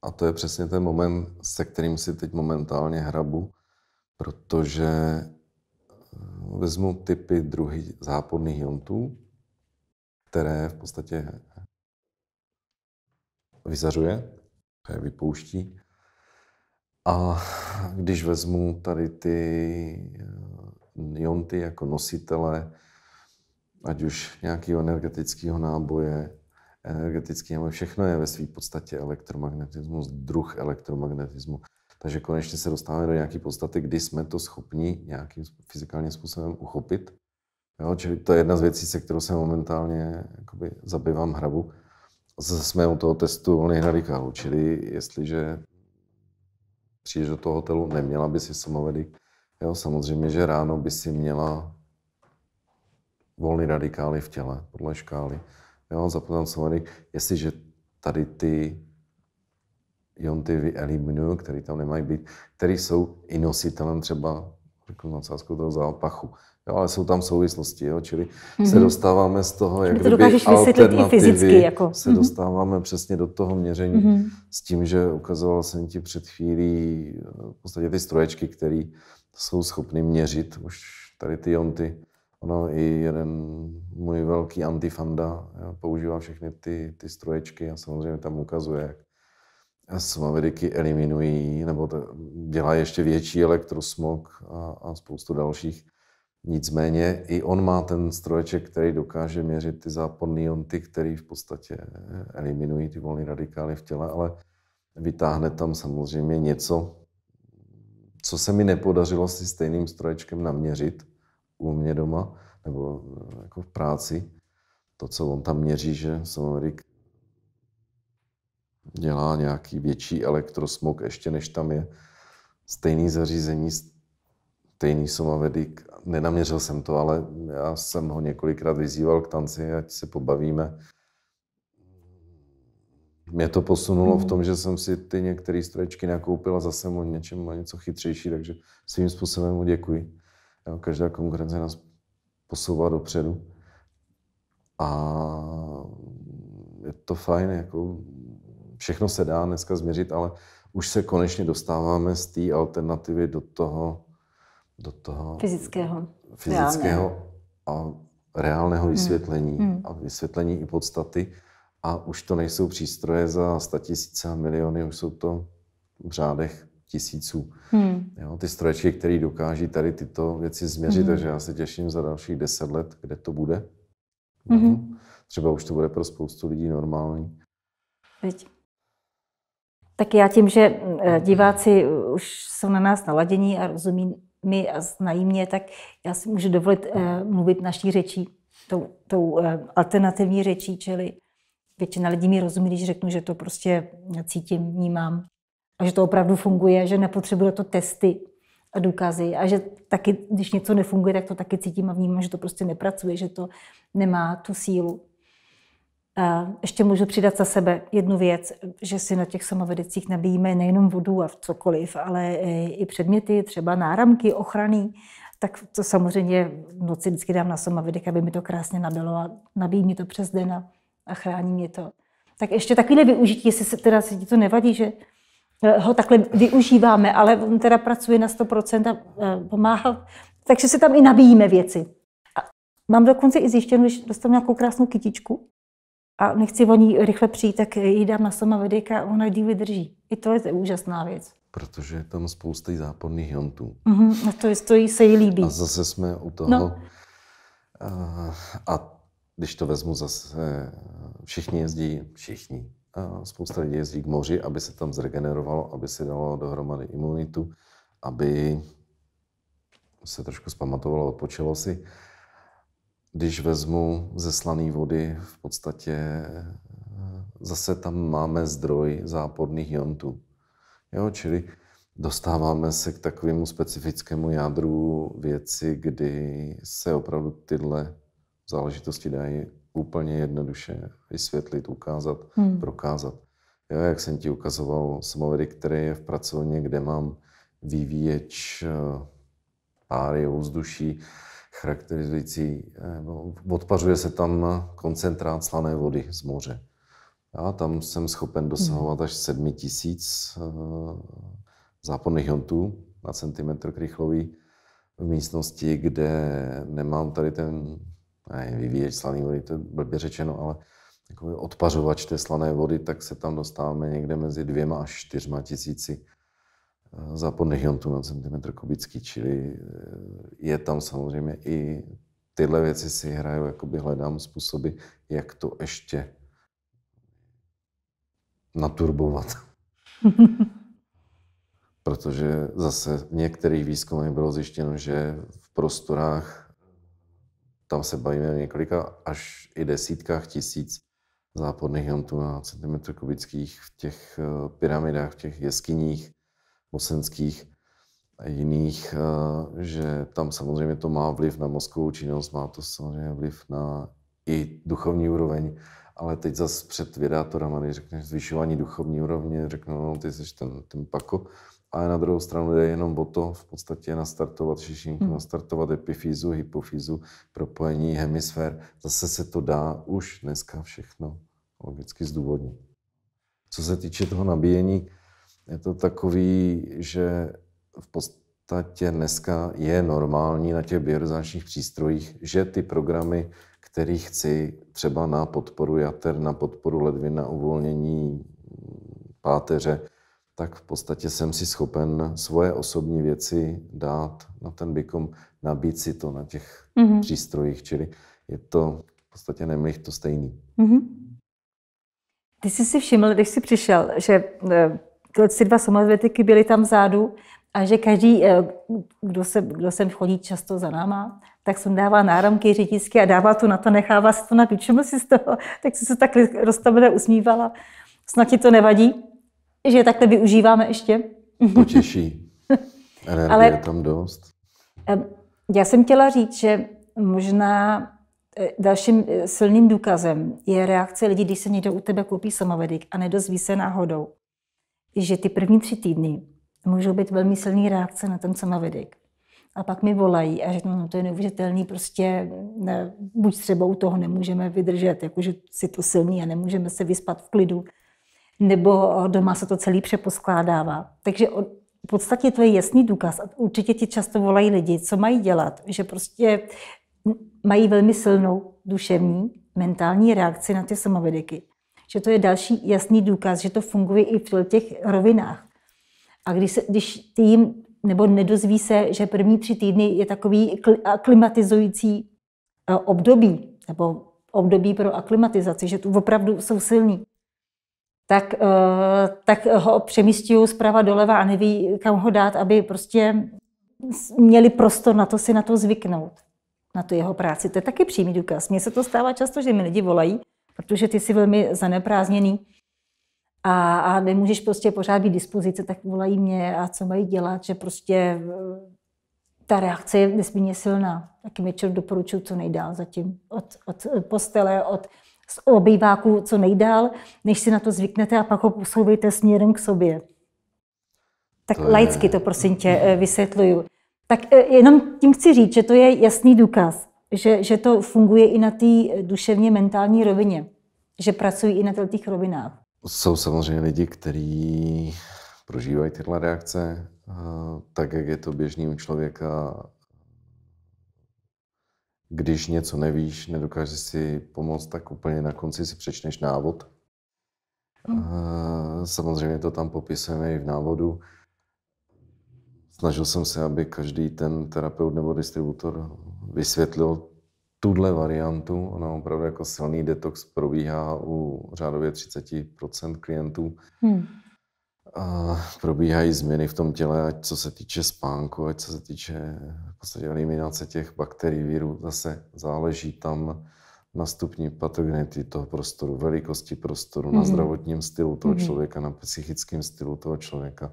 A to je přesně ten moment, se kterým si teď momentálně hrabu, protože eh, vezmu typy druhých záporných jontů, které v podstatě vyzařuje, vypouští. A když vezmu tady ty eh, jonty jako nositele, ať už nějakého energetického náboje, energetický náboj, všechno je ve své podstatě elektromagnetismus, druh elektromagnetismu. Takže konečně se dostáváme do nějaké podstaty, kdy jsme to schopni nějakým fyzikálním způsobem uchopit. Jo, čili to je jedna z věcí, se kterou se momentálně jakoby, zabývám hrabu. Jsme u toho testu volných radikálů, čili jestliže přijdeš do toho hotelu, neměla by si samovedik, Jo, samozřejmě, že ráno by si měla volný radikály v těle, podle škály. Jo, zapotancovaný, jestliže tady ty jonty vyeliminuju, které tam nemají být, které jsou i nositelem třeba, řeknu na cásku, toho zápachu. Jo, ale jsou tam souvislosti, jo? čili mm-hmm. se mhm. dostáváme z toho, jak kdyby alternativy, i fyzicky, jako. se mm-hmm. dostáváme přesně do toho měření mm-hmm. s tím, že ukazoval jsem ti před chvílí eh, v podstatě ty stroječky, které jsou schopny měřit už tady ty jonty. Ono i jeden můj velký antifanda používá všechny ty, ty stroječky a samozřejmě tam ukazuje, jak svavidiky eliminují nebo dělá ještě větší elektrosmog a, a spoustu dalších. Nicméně i on má ten stroječek, který dokáže měřit ty záporné jonty, který v podstatě eliminují ty volné radikály v těle, ale vytáhne tam samozřejmě něco, co se mi nepodařilo si stejným stroječkem naměřit u mě doma nebo eh, jako v práci. To, co on tam měří, že Sonorik dělá nějaký větší elektrosmog ještě než tam je. Stejný zařízení, stejný somavedik. Nenaměřil jsem to, ale já jsem ho několikrát vyzýval k tanci, ať se pobavíme. Mě to posunulo v mm. tom, že jsem si ty některé stroječky nakoupil a zase o něčem o něco chytřejší, takže svým způsobem mu děkuji. Jo, každá konkurence nás posouvá dopředu. A je to fajn, jako všechno se dá dneska změřit, ale už se konečně dostáváme z té alternativy do toho, do toho fyzického, fyzického Reálné. a reálného mm. vysvětlení mm. a vysvětlení i podstaty. A už to nejsou přístroje za statisíce a miliony, už jsou to v řádech tisíců. Hmm. Jo, ty stroječky, které dokáží tady tyto věci změřit, hmm. takže já se těším za dalších deset let, kde to bude. No, hmm. Třeba už to bude pro spoustu lidí normální. Teď. Tak já tím, že eh, hmm. diváci eh, už jsou na nás naladění a rozumí mi a znají mě, tak já si můžu dovolit eh, mluvit naší řečí, tou, tou alternativní řečí, čili Většina lidí mi rozumí, když řeknu, že to prostě cítím, vnímám a že to opravdu funguje, že nepotřebuje to testy a důkazy a že taky, když něco nefunguje, tak to taky cítím a vnímám, že to prostě nepracuje, že to nemá tu sílu. A ještě můžu přidat za sebe jednu věc, že si na těch samovedecích nabíjíme nejenom vodu a cokoliv, ale i předměty, třeba náramky, ochrany. Tak to samozřejmě v noci vždycky dám na samovedek, aby mi to krásně nabilo a nabíjí mi to přes den a a chrání mě to. Tak ještě takové využití, jestli se teda se ti to nevadí, že eh, ho takhle využíváme, ale on teda pracuje na 100% a eh, pomáhá. Takže se tam i nabíjíme věci. A mám dokonce i zjištěno, když dostanu nějakou krásnou kytičku a nechci o ní rychle přijít, tak ji dám na sama vedeka a ona ji vydrží. I to je úžasná věc. Protože je tam spousta záporných jontů. Mm-hmm, a to, je, to jí se jí líbí. A zase jsme u no. toho. No. A, a když to vezmu zase, eh, všichni jezdí, všichni, a spousta lidí jezdí k moři, aby se tam zregenerovalo, aby se dalo dohromady imunitu, aby se trošku zpamatovalo, odpočilo si. Když vezmu ze slané vody, v podstatě eh, zase tam máme zdroj záporných jontů. Jo, čili dostáváme se k takovému specifickému jádru věci, kdy se opravdu tyhle záležitosti dají úplně jednoduše vysvětlit, ukázat, hmm. prokázat. Jo, jak jsem ti ukazoval samovedy, který je v pracovně, kde mám vývíječ páry eh, ovzduší, charakterizující, eh, odpařuje se tam koncentrát slané vody z moře. A tam jsem schopen hmm. dosahovat až 7000 eh, záporných jontů na centimetr krychlový v místnosti, kde nemám tady ten ne vyvíjet slané vody, to je blbě řečeno, ale takový odpařovač té slané vody, tak se tam dostáváme někde mezi dvěma až čtyřma tisíci eh, záporných jontů na centimetr kubický, čili eh, je tam samozřejmě i tyhle věci si hrajou, jakoby hledám způsoby, jak to ještě naturbovat. [LAUGHS] Protože zase v některých výzkumech bylo zjištěno, že v prostorách tam se bavíme o několika až i desítkách tisíc záporných jontů na centimetr kubických v těch eh, pyramidách, v těch jeskyních mosenských a jiných, eh, že tam samozřejmě to má vliv na mozkovou činnost, má to samozřejmě vliv na i duchovní úroveň, ale teď zase před vědátorama, když řekneš zvyšování duchovní úrovně, řeknu, no, ty jsi ten, ten pako, ale na druhou stranu jde jenom o to v podstatě nastartovat šišinku, hmm. nastartovat epifýzu, hypofýzu, propojení hemisfér. Zase se to dá už dneska všechno logicky zdůvodnit. Co se týče toho nabíjení, je to takový, že v podstatě dneska je normální na těch biorezonančních přístrojích, že ty programy, které chci třeba na podporu jater, na podporu ledvin, na uvolnění páteře, tak v podstatě jsem si schopen svoje osobní věci dát na ten bykom, nabít si to na těch mm-hmm. přístrojích, čili je to v podstatě nemlich to stejný. Mm-hmm. Ty jsi si všiml, když jsi přišel, že eh, ty dva somalvetiky byly tam zádu a že každý, eh, kdo, se, kdo sem chodí často za náma, tak jsem dává náramky, řidičky a dává to na to, nechává se to na pičemu si z toho, tak jsi se tak roztomile usmívala. Snad ti to nevadí? že takhle využíváme ještě. [LAUGHS] Potěší. Energie Ale, je tam dost. Já jsem chtěla říct, že možná e, dalším e, silným důkazem je reakce lidí, když se někdo u tebe koupí samovedik a nedozví se náhodou, že ty první tři týdny můžou být velmi silný reakce na ten samovedik. A pak mi volají a řeknou, no to je neuvěřitelný, prostě ne, buď třeba u toho nemůžeme vydržet, jakože si to silný a nemůžeme se vyspat v klidu nebo eh, doma se to celý přeposkládává. Takže v podstatě to je jasný důkaz. A určitě ti často volají lidi, co mají dělat, že prostě mají velmi silnou duševní, mentální reakci na ty samovedeky. Že to je další jasný důkaz, že to funguje i v těch rovinách. A když, se, když ty jim nebo nedozví se, že první tři týdny je takový aklimatizující eh, období, nebo období pro aklimatizaci, že tu opravdu jsou silní, tak, eh, tak ho přemístí zprava doleva a neví, kam ho dát, aby prostě měli prostor na to si na to zvyknout, na tu jeho práci. To je taky přímý důkaz. Mně se to stává často, že mi lidi volají, protože ty jsi velmi zaneprázdněný a, a nemůžeš prostě pořád být dispozice, tak volají mě a co mají dělat, že prostě eh, ta reakce je nesmírně silná. Taky večer doporučuji co nejdál zatím. Od, od postele, od z obýváku co nejdál, než si na to zvyknete a pak ho posouvejte směrem k sobě. Tak to laicky je... to prosím tě eh, vysvětluju. Tak eh, jenom tím chci říct, že to je jasný důkaz, že, že to funguje i na té duševně mentální rovině, že pracují i na těch rovinách. Jsou samozřejmě lidi, kteří prožívají tyhle reakce eh, tak, jak je to běžný u člověka když něco nevíš, nedokážeš si pomoct, tak úplně na konci si přečneš návod. Mm. Samozřejmě to tam popisujeme i v návodu. Snažil jsem se, aby každý ten terapeut nebo distributor vysvětlil tuhle variantu. Ona opravdu jako silný detox probíhá u řádově 30 klientů. Hmm a probíhají změny v tom těle, ať co se týče spánku, ať co se týče v podstatě eliminace těch bakterií, víru, zase záleží tam na stupni patogenity toho prostoru, velikosti prostoru, mm-hmm. na mhm. zdravotním stylu toho mm-hmm. člověka, na psychickém stylu toho člověka,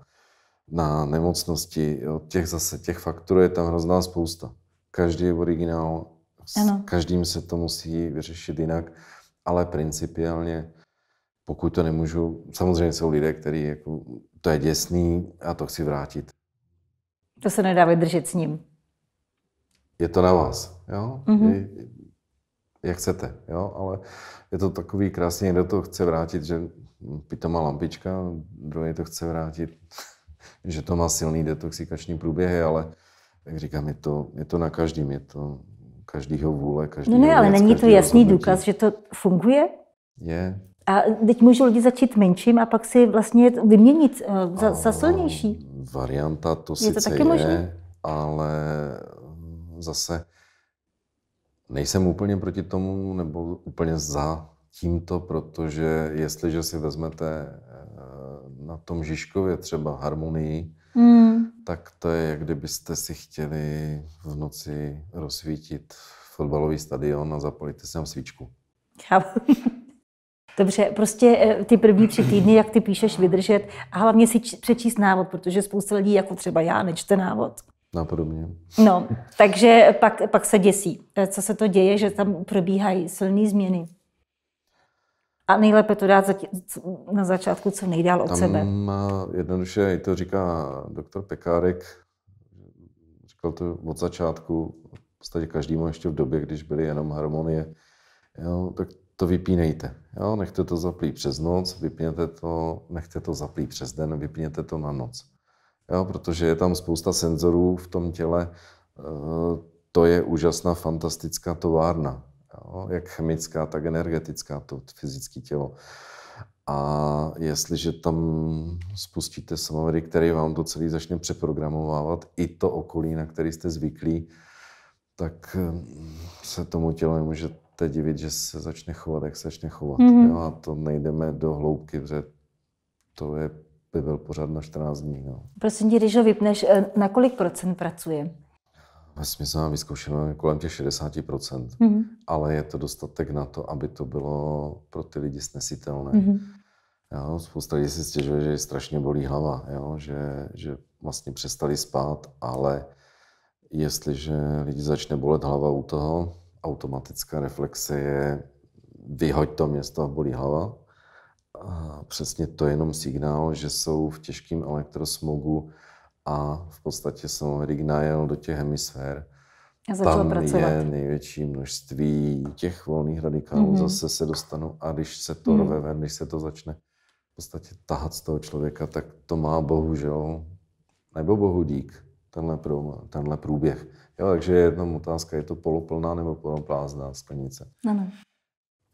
na nemocnosti, jo, těch zase, těch faktorů je tam hrozná spousta. Každý je originál, ano. s každým se to musí vyřešit jinak, ale principiálně pokud to nemůžu, samozřejmě jsou lidé, kteří jako, to je děsný a to chci vrátit. To se nedá vydržet s ním. Je to na vás, jo? Mm-hmm. Je, jak chcete, jo? Ale je to takový krásný, někdo to chce vrátit, že pitomá lampička, druhý to chce vrátit, [LAUGHS] že to má silný detoxikační průběhy, ale jak říkám, je to, je to na každým, je to každýho vůle, každý. No ne, ale věc, není to jasný důkaz, že to funguje? Je, a teď můžou lidi začít menším a pak si vlastně vyměnit eh, za, za silnější. Varianta to je sice to taky je, možný? ale zase nejsem úplně proti tomu nebo úplně za tímto, protože jestliže si vezmete eh, na tom Žižkově třeba harmonii, hmm. tak to je, jak kdybyste si chtěli v noci rozsvítit fotbalový stadion a zapolit si tam svíčku. [LAUGHS] Dobře, prostě eh, ty první tři týdny, jak ty píšeš, vydržet a hlavně si přečíst návod, protože spousta lidí, jako třeba já, nečte návod. Napodobně. No, takže pak, pak se děsí, eh, co se to děje, že tam probíhají silné změny. A nejlépe to dát na začátku co nejdál od tam sebe. Jednoduše, i to říká doktor Pekárek, říkal to od začátku, v podstatě každému ještě v době, když byly jenom harmonie, jo, tak to vypínejte. Jo? Nechte to zaplý přes noc, vypněte to, nechte to zaplý přes den, vypněte to na noc. Jo? Protože je tam spousta senzorů v tom těle. Eh, to je úžasná, fantastická továrna. Jo? Jak chemická, tak energetická, to fyzické tělo. A jestliže tam spustíte samovery, který vám to celý začne přeprogramovávat, i to okolí, na který jste zvyklí, tak eh, se tomu tělu může to divit, že se začne chovat, jak se začne chovat. Mm-hmm. Jo, a to nejdeme do hloubky, protože to je, by byl pořád na 14 dní. No. Prosím tě, když ho vypneš, eh, na kolik procent pracuje? Vlastně jsem vyzkoušeli vyzkoušel kolem těch 60%, mm-hmm. ale je to dostatek na to, aby to bylo pro ty lidi snesitelné. Mm-hmm. Jo, spousta lidí si stěžuje, že je strašně bolí hlava, jo, že, že vlastně přestali spát, ale jestliže lidi začne bolet hlava u toho, automatická reflexe je vyhoď to město, bolí hlava. A přesně to je jenom signál, že jsou v těžkém elektrosmogu a v podstatě jsou najel do těch hemisfér. A Tam pracovat. je největší množství těch volných radikálů, mm-hmm. zase se dostanou a když se to mm. rve ven, když se to začne v podstatě tahat z toho člověka, tak to má bohužel, nebo bohu dík, tenhle, prů, tenhle průběh. Jo, takže je jenom otázka, je to poloplná nebo poloplázná sklenice. Ano.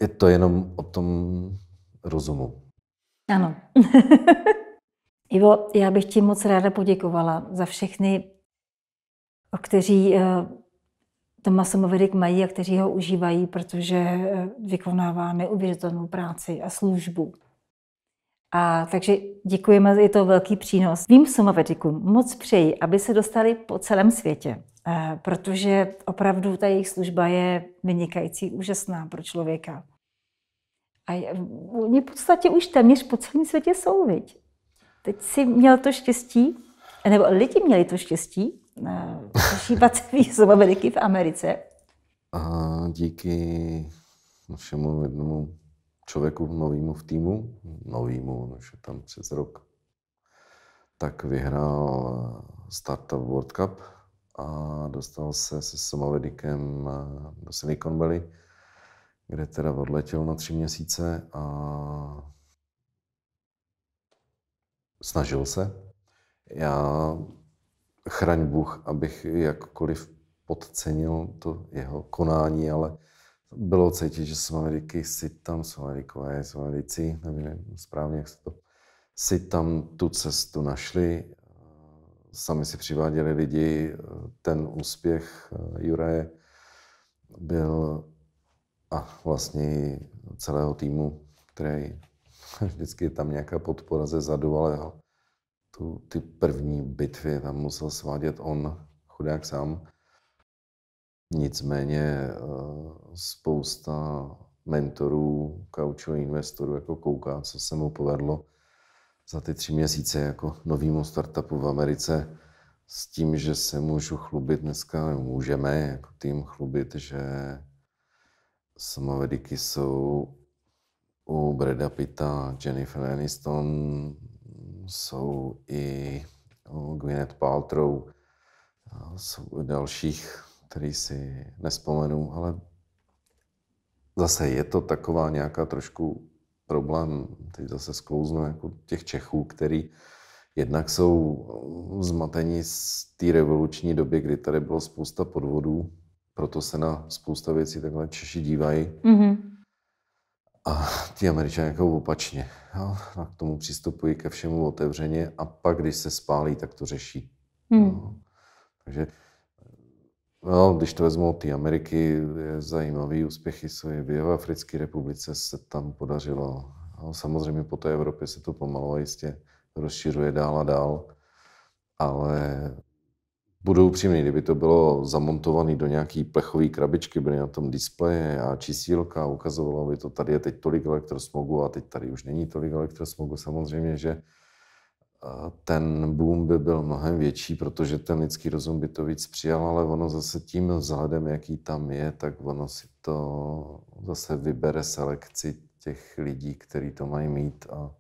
Je to jenom o tom rozumu. Ano. [LAUGHS] Ivo, já bych ti moc ráda poděkovala za všechny, kteří eh, to masomovedek mají a kteří ho užívají, protože eh, vykonává neuvěřitelnou práci a službu. A takže děkujeme, je to velký přínos. Vím somovedikum moc přeji, aby se dostali po celém světě. Eh, protože opravdu ta jejich služba je vynikající, úžasná pro člověka. A oni v podstatě už téměř po celém světě jsou, viď? Teď si měl to štěstí, nebo lidi měli to štěstí, šípat se vízum Ameriky v Americe. A díky všemu jednomu člověku novýmu v týmu, novýmu, než je tam přes rok, tak vyhrál Startup World Cup a dostal se se Somavedikem eh, do Silicon Valley, kde teda odletěl na tři měsíce a snažil se. Já chraň Bůh, abych jakkoliv podcenil to jeho konání, ale bylo cítit, že Ameriky, si tam, jsou Somalici, nevím správně, jak se to, si tam tu cestu našli sami si přiváděli lidi. Ten úspěch eh, Juraje byl a vlastně celého týmu, který [LAUGHS] vždycky je tam nějaká podpora ze zadu, ale jo, tu, ty první bitvy tam musel svádět on, chudák sám. Nicméně eh, spousta mentorů, kaučů, investorů jako kouká, co se mu povedlo za ty tři měsíce jako novýmu startupu v Americe s tím, že se můžu chlubit dneska, můžeme jako tým chlubit, že samovediky jsou u Breda Pitta, Jennifer Aniston, jsou i u Gwyneth Paltrow, jsou dalších, který si nespomenu, ale zase je to taková nějaká trošku problém, teď zase sklouznu, jako těch Čechů, který jednak jsou zmatení z té revoluční doby, kdy tady bylo spousta podvodů, proto se na spousta věcí takhle Češi dívají. Mm-hmm. A ti Američané jako opačně. Jo, a k tomu přistupují ke všemu otevřeně a pak, když se spálí, tak to řeší. Mm. Takže No, když to vezmu od té Ameriky, je zajímavý, úspěchy jsou i v Africké republice se tam podařilo. No, samozřejmě po té Evropě se to pomalu a jistě rozšiřuje dál a dál, ale budu upřímný, kdyby to bylo zamontované do nějaký plechové krabičky, byly na tom displeje a čísílka, ukazovalo by to, tady je teď tolik elektrosmogu a teď tady už není tolik elektrosmogu, samozřejmě, že ten boom by byl mnohem větší, protože ten lidský rozum by to víc přijal, ale ono zase tím vzhledem, jaký tam je, tak ono si to zase vybere selekci těch lidí, kteří to mají mít a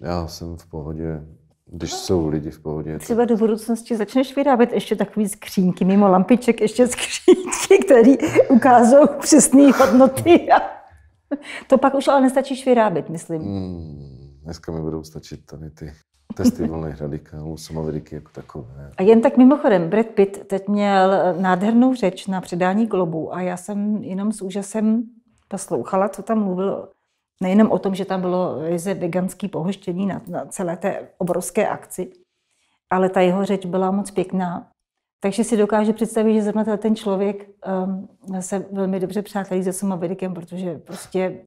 já jsem v pohodě, když jsou lidi v pohodě. Třeba do budoucnosti začneš vyrábět ještě takový skřínky, mimo lampiček ještě skřínky, které ukážou přesné hodnoty. [LAUGHS] To pak už ale nestačíš vyrábět, myslím. Hmm. Dneska mi budou stačit tady ty testy volných radikálů, samavriky jako takové. A jen tak mimochodem, Brad Pitt teď měl nádhernou řeč na předání globu a já jsem jenom s úžasem poslouchala, co tam mluvil. Nejenom o tom, že tam bylo ryze veganské pohoštění na, na celé té obrovské akci, ale ta jeho řeč byla moc pěkná. Takže si dokáže představit, že zrovna ten člověk um, se velmi dobře přátelí se samavrikem, protože prostě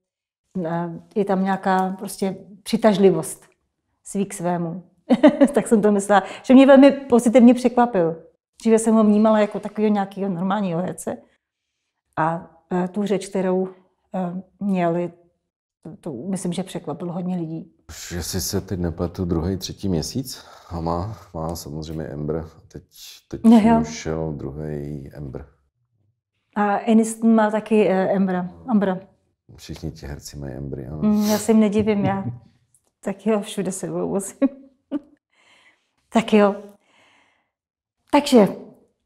je tam nějaká prostě přitažlivost svý k svému. [LAUGHS] tak jsem to myslela, že mě velmi pozitivně překvapil. Dříve jsem ho vnímala jako takového nějakého normálního herce. A e, tu řeč, kterou e, měli, to, to myslím, že překvapilo hodně lidí. si se teď nepletu druhý, třetí měsíc, a má, má samozřejmě Ember. Teď, teď no, už šel druhý Ember. A Eniston má taky Embra. Ambra. Všichni ti herci mají embryo. No. Mm, já se jim nedivím, já [LAUGHS] tak jo, všude se vůzím. [LAUGHS] tak jo. Takže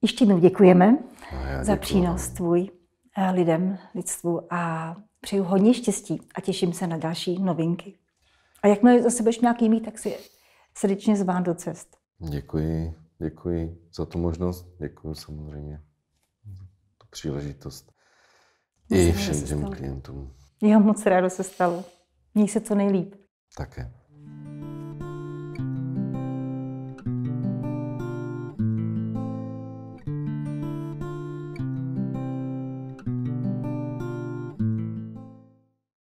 ještě jednou děkujeme no, za přínos tvůj eh, lidem, lidstvu a přeju hodně štěstí a těším se na další novinky. A jakmile zase budeš nějaký mít, tak si srdečně zván do cest. Děkuji, děkuji za tu možnost, děkuji samozřejmě za tu příležitost i všem těm klientům. Já moc ráda se stalo. Měj se co nejlíp. Také.